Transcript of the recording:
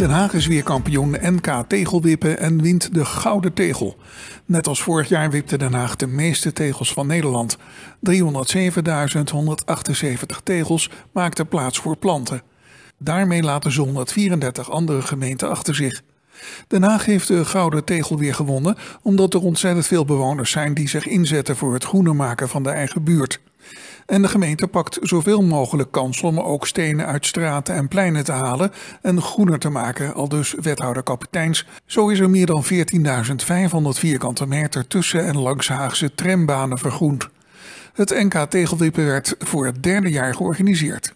Den Haag is weer kampioen NK tegelwippen en wint de gouden tegel. Net als vorig jaar wipte Den Haag de meeste tegels van Nederland. 307.178 tegels maakten plaats voor planten. Daarmee laten ze 134 andere gemeenten achter zich. Den Haag heeft de gouden tegel weer gewonnen omdat er ontzettend veel bewoners zijn die zich inzetten voor het groener maken van de eigen buurt. En de gemeente pakt zoveel mogelijk kans om ook stenen uit straten en pleinen te halen en groener te maken, al dus wethouder kapiteins. Zo is er meer dan 14.500 vierkante meter tussen en langs Haagse trambanen vergroend. Het NK Tegeldiepen werd voor het derde jaar georganiseerd.